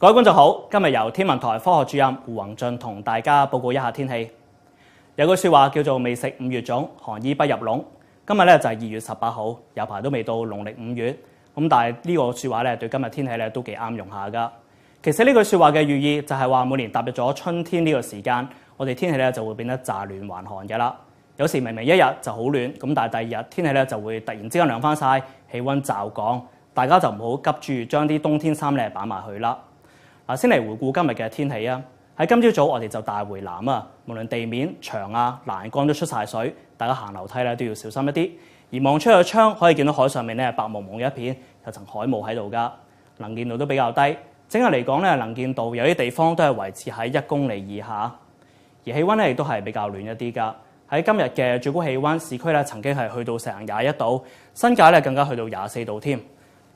各位观众好，今日由天文台科学主任胡宏俊同大家报告一下天气。有句说话叫做未食五月粽，寒衣不入笼。今日咧就系二月十八号，有排都未到农历五月，咁但系呢个说话咧对今日天气咧都几啱用下噶。其实呢句说话嘅寓意就系话每年踏入咗春天呢个时间，我哋天气咧就会变得乍暖还寒嘅啦。有时明明一日就好暖，咁但系第二日天气咧就会突然之间凉翻晒，气温骤降，大家就唔好急住将啲冬天衫咧摆埋去啦。啊，先嚟回顧今日嘅天氣啊！喺今朝早，我哋就大回南啊！無論地面牆啊、欄杆都出晒水，大家行樓梯咧都要小心一啲。而望出去窗，可以見到海上面咧白茫茫一片，有層海霧喺度噶，能見度都比較低。整日嚟講咧，能見度有啲地方都係維持喺一公里以下。而氣温咧亦都係比較暖一啲噶。喺今日嘅最高氣溫，市區咧曾經係去到成廿一度，新界咧更加去到廿四度添。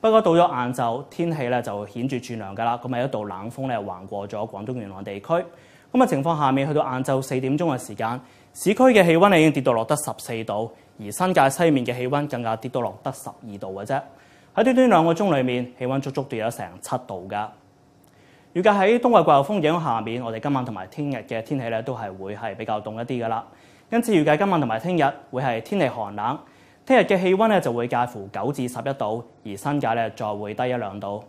不過到咗晏晝，天氣咧就顯著轉涼噶啦。咁啊，一道冷風咧橫過咗廣東沿岸地區。咁啊，情況下面去到晏晝四點鐘嘅時間，市區嘅氣温已經跌到落得十四度，而新界西面嘅氣温更加跌到落得十二度嘅啫。喺短短兩個鐘裏面，氣温足足跌咗成七度噶。預計喺東季季候風影響下面，我哋今晚同埋聽日嘅天氣咧都係會係比較凍一啲噶啦。因此預計今晚同埋聽日會係天氣寒冷。聽日嘅氣温咧就會介乎九至十一度，而新界咧再會低一兩度。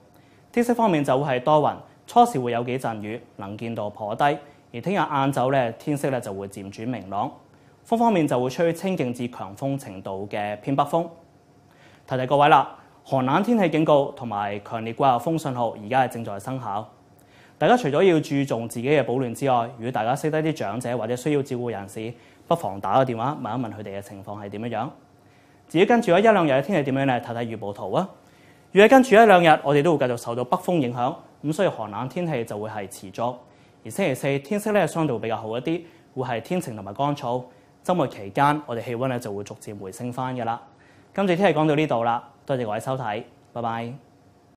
天色方面就會係多雲，初時會有幾陣雨，能見度頗低。而聽日晏晝咧天色咧就會漸轉明朗。風方面就會吹清勁至強風程度嘅偏北風。提提各位啦，寒冷天氣警告同埋強烈候風信號而家係正在生效。大家除咗要注重自己嘅保暖之外，如果大家識得啲長者或者需要照顧人士，不妨打個電話問一問佢哋嘅情況係點樣樣。自己跟住一兩日嘅天氣點樣咧，睇睇預報圖啊。預計跟住一兩日，我哋都會繼續受到北風影響，咁所以寒冷天氣就會係持續。而星期四天色咧相對比較好一啲，會係天晴同埋乾燥。周末期間，我哋氣温咧就會逐漸回升翻嘅啦。今次天氣講到呢度啦，多謝各位收睇，拜拜。